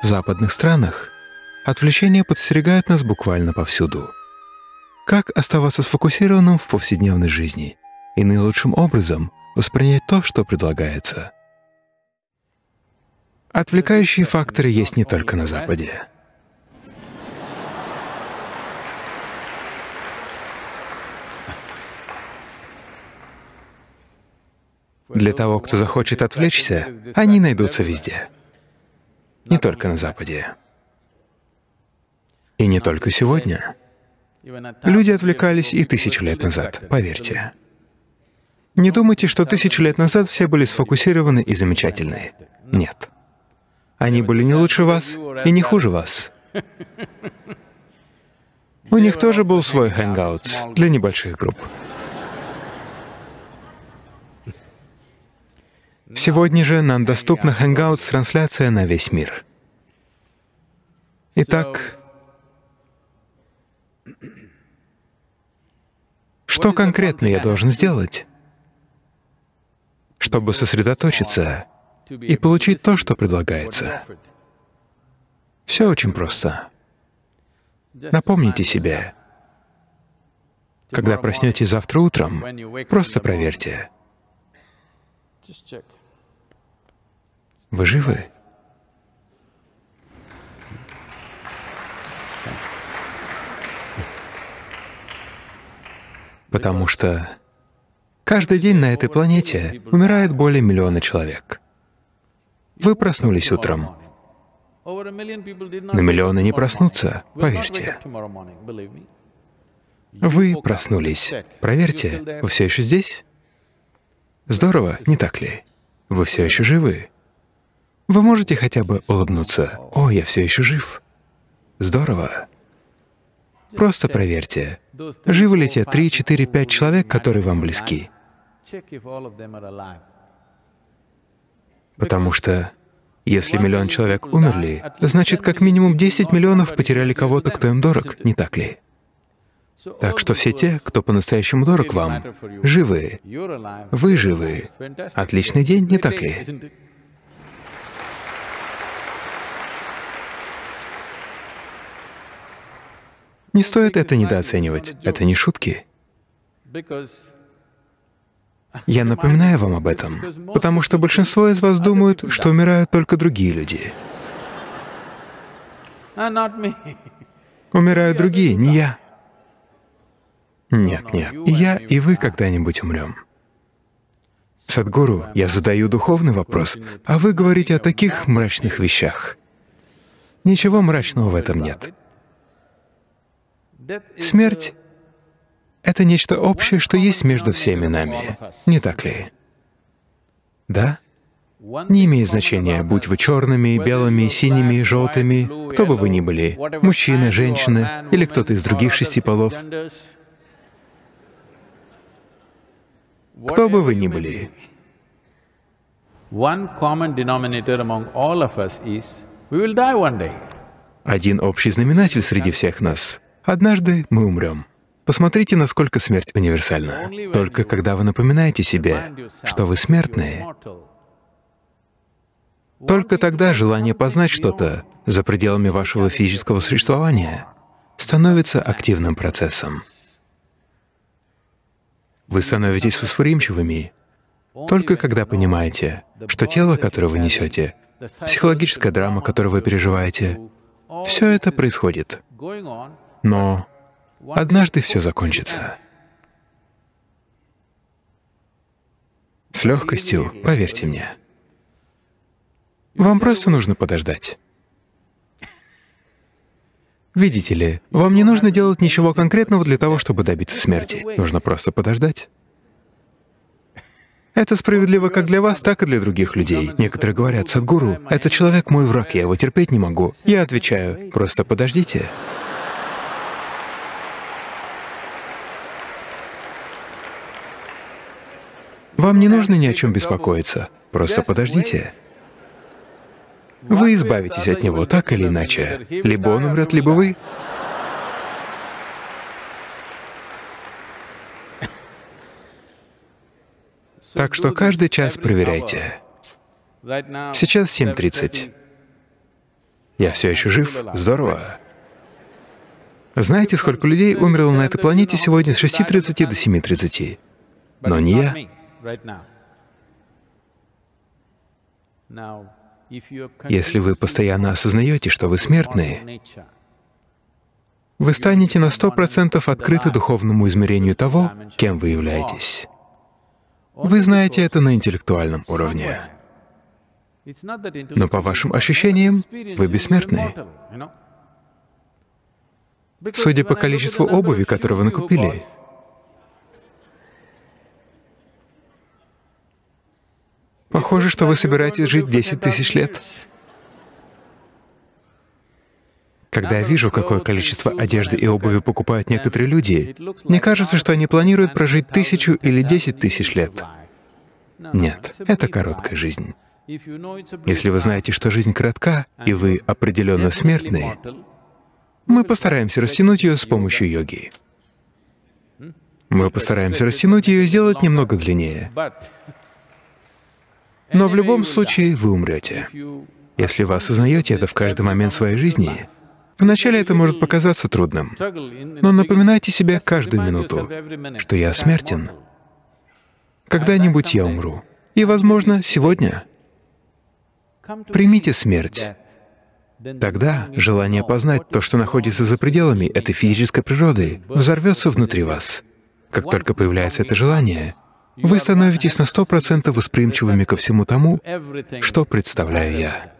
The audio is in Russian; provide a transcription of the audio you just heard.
В западных странах отвлечения подстерегают нас буквально повсюду. Как оставаться сфокусированным в повседневной жизни и наилучшим образом воспринять то, что предлагается? Отвлекающие факторы есть не только на Западе. Для того, кто захочет отвлечься, они найдутся везде не только на Западе. И не только сегодня. Люди отвлекались и тысячи лет назад, поверьте. Не думайте, что тысячи лет назад все были сфокусированы и замечательны. Нет. Они были не лучше вас и не хуже вас. У них тоже был свой Hangouts для небольших групп. Сегодня же нам доступна Hangouts трансляция на весь мир. Итак, что конкретно я должен сделать, чтобы сосредоточиться и получить то, что предлагается? Все очень просто. Напомните себе, когда проснетесь завтра утром, просто проверьте. Вы живы? Потому что каждый день на этой планете умирает более миллиона человек. Вы проснулись утром. На миллионы не проснутся, поверьте. Вы проснулись. Проверьте, вы все еще здесь? Здорово, не так ли? Вы все еще живы? Вы можете хотя бы улыбнуться? «О, я все еще жив». Здорово. Просто проверьте, живы ли те 3, 4, 5 человек, которые вам близки. Потому что если миллион человек умерли, значит, как минимум 10 миллионов потеряли кого-то, кто им дорог, не так ли? Так что все те, кто по-настоящему дорог вам, живы. Вы живы. Отличный день, не так ли? Не стоит это недооценивать. Это не шутки. Я напоминаю вам об этом, потому что большинство из вас думают, что умирают только другие люди. Умирают другие, не я. Нет, нет, и я, и вы когда-нибудь умрем. Садгуру, я задаю духовный вопрос, а вы говорите о таких мрачных вещах. Ничего мрачного в этом нет. Смерть — это нечто общее, что есть между всеми нами, не так ли? Да? Не имеет значения, будь вы черными, белыми, синими, желтыми, кто бы вы ни были, мужчина, женщина или кто-то из других шести полов. Кто бы вы ни были, один общий знаменатель среди всех нас Однажды мы умрем. Посмотрите, насколько смерть универсальна. Только когда вы напоминаете себе, что вы смертные, только тогда желание познать что-то за пределами вашего физического существования становится активным процессом. Вы становитесь восприимчивыми только когда понимаете, что тело, которое вы несете, психологическая драма, которую вы переживаете, все это происходит. Но однажды все закончится. С легкостью, поверьте мне. Вам просто нужно подождать. Видите ли, вам не нужно делать ничего конкретного для того, чтобы добиться смерти. Нужно просто подождать. Это справедливо как для вас, так и для других людей. Некоторые говорят, «Садгуру, этот человек мой враг, я его терпеть не могу». Я отвечаю, «Просто подождите». Вам не нужно ни о чем беспокоиться. Просто подождите. Вы избавитесь от него, так или иначе. Либо он умрет, либо вы. Так что каждый час проверяйте. Сейчас 7.30. Я все еще жив, здорово. Знаете, сколько людей умерло на этой планете сегодня с 6.30 до 7.30? Но не я. Если вы постоянно осознаете, что вы смертные, вы станете на сто процентов открыты духовному измерению того, кем вы являетесь. Вы знаете это на интеллектуальном уровне. Но по вашим ощущениям, вы бессмертны. Судя по количеству обуви, которую вы накупили, Похоже, что вы собираетесь жить 10 тысяч лет. Когда я вижу, какое количество одежды и обуви покупают некоторые люди, мне кажется, что они планируют прожить тысячу или десять тысяч лет. Нет, это короткая жизнь. Если вы знаете, что жизнь коротка, и вы определенно смертны, мы постараемся растянуть ее с помощью йоги. Мы постараемся растянуть ее и сделать немного длиннее. Но в любом случае вы умрете. Если вы осознаете это в каждый момент своей жизни, вначале это может показаться трудным, но напоминайте себе каждую минуту, что я смертен. Когда-нибудь я умру. И, возможно, сегодня. Примите смерть. Тогда желание познать то, что находится за пределами этой физической природы, взорвется внутри вас. Как только появляется это желание, вы становитесь на 100% восприимчивыми ко всему тому, что представляю я.